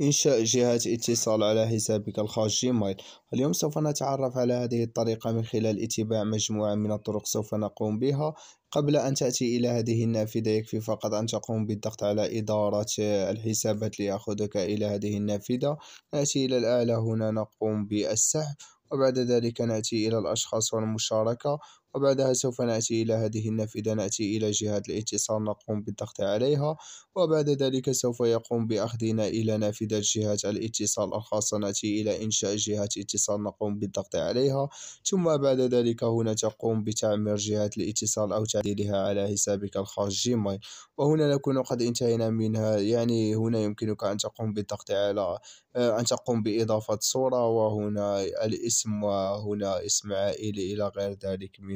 إنشاء جهة اتصال على حسابك الخاص جيميل اليوم سوف نتعرف على هذه الطريقة من خلال اتباع مجموعة من الطرق سوف نقوم بها قبل أن تأتي إلى هذه النافذة يكفي فقط أن تقوم بالضغط على إدارة الحسابات ليأخذك إلى هذه النافذة نأتي إلى الأعلى هنا نقوم بالسحب وبعد ذلك نأتي إلى الأشخاص والمشاركة وبعدها سوف نأتي إلى هذه النافذة نأتي إلى جهة الاتصال نقوم بالضغط عليها وبعد ذلك سوف يقوم بأخذنا إلى نافذة جهة الاتصال الخاصة نأتي إلى إنشاء جهة اتصال نقوم بالضغط عليها ثم بعد ذلك هنا تقوم بتعمير جهة الاتصال أو تعديلها على حسابك الخاص جيميل وهنا نكون قد انتهينا منها يعني هنا يمكنك أن تقوم بالضغط على آه، أن تقوم بإضافة صورة وهنا الاسم وهنا اسم عائلي إلى غير ذلك من